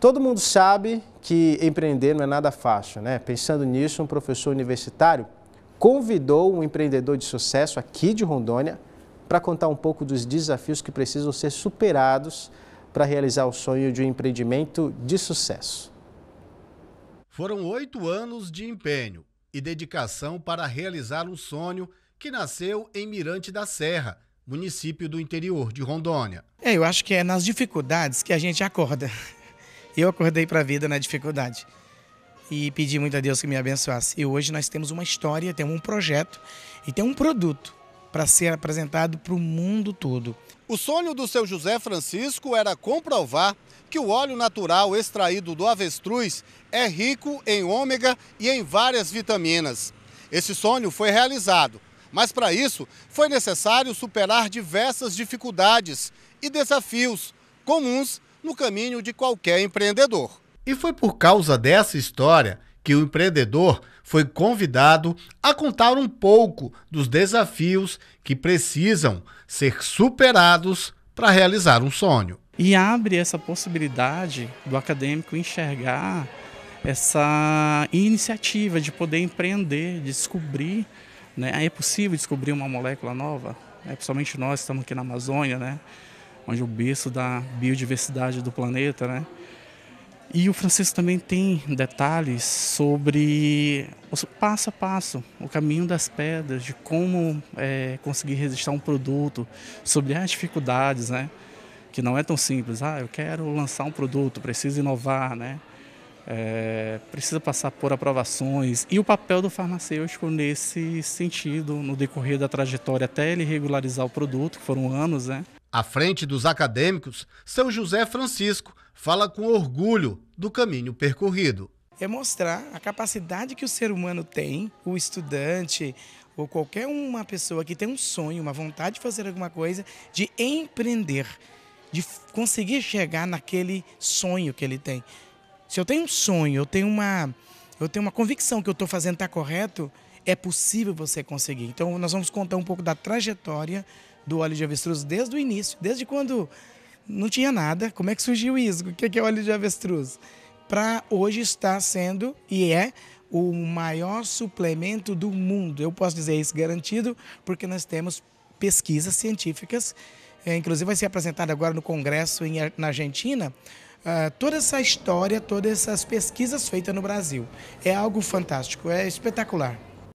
Todo mundo sabe que empreender não é nada fácil, né? Pensando nisso, um professor universitário convidou um empreendedor de sucesso aqui de Rondônia para contar um pouco dos desafios que precisam ser superados para realizar o sonho de um empreendimento de sucesso. Foram oito anos de empenho e dedicação para realizar um sonho que nasceu em Mirante da Serra, município do interior de Rondônia. É, eu acho que é nas dificuldades que a gente acorda eu acordei para a vida na dificuldade e pedi muito a Deus que me abençoasse. E hoje nós temos uma história, temos um projeto e tem um produto para ser apresentado para o mundo todo. O sonho do seu José Francisco era comprovar que o óleo natural extraído do avestruz é rico em ômega e em várias vitaminas. Esse sonho foi realizado, mas para isso foi necessário superar diversas dificuldades e desafios comuns no caminho de qualquer empreendedor. E foi por causa dessa história que o empreendedor foi convidado a contar um pouco dos desafios que precisam ser superados para realizar um sonho. E abre essa possibilidade do acadêmico enxergar essa iniciativa de poder empreender, descobrir, né? É possível descobrir uma molécula nova? É, principalmente nós estamos aqui na Amazônia, né? onde o berço da biodiversidade do planeta, né? E o Francisco também tem detalhes sobre o passo a passo, o caminho das pedras, de como é, conseguir resistir a um produto, sobre as dificuldades, né? Que não é tão simples. Ah, eu quero lançar um produto, preciso inovar, né? É, precisa passar por aprovações. E o papel do farmacêutico nesse sentido, no decorrer da trajetória até ele regularizar o produto, que foram anos, né? À frente dos acadêmicos, São José Francisco fala com orgulho do caminho percorrido. É mostrar a capacidade que o ser humano tem, o estudante ou qualquer uma pessoa que tem um sonho, uma vontade de fazer alguma coisa, de empreender, de conseguir chegar naquele sonho que ele tem. Se eu tenho um sonho, eu tenho uma, eu tenho uma convicção que eu estou fazendo está correto, é possível você conseguir. Então, nós vamos contar um pouco da trajetória do óleo de avestruz desde o início, desde quando não tinha nada. Como é que surgiu isso? O que é óleo de avestruz? Para hoje está sendo e é o maior suplemento do mundo. Eu posso dizer isso garantido, porque nós temos pesquisas científicas, eh, inclusive vai ser apresentada agora no Congresso na Argentina, Uh, toda essa história, todas essas pesquisas feitas no Brasil. É algo fantástico, é espetacular.